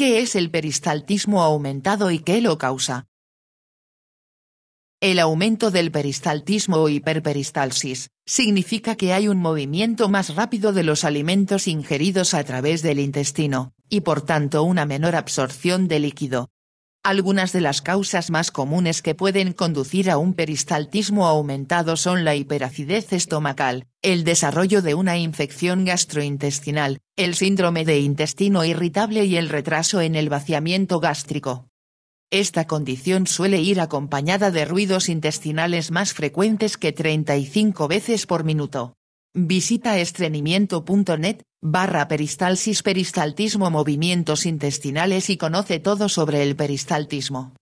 ¿Qué es el peristaltismo aumentado y qué lo causa? El aumento del peristaltismo o hiperperistalsis significa que hay un movimiento más rápido de los alimentos ingeridos a través del intestino, y por tanto una menor absorción de líquido. Algunas de las causas más comunes que pueden conducir a un peristaltismo aumentado son la hiperacidez estomacal, el desarrollo de una infección gastrointestinal, el síndrome de intestino irritable y el retraso en el vaciamiento gástrico. Esta condición suele ir acompañada de ruidos intestinales más frecuentes que 35 veces por minuto. Visita estrenimiento.net, barra peristalsis peristaltismo movimientos intestinales y conoce todo sobre el peristaltismo.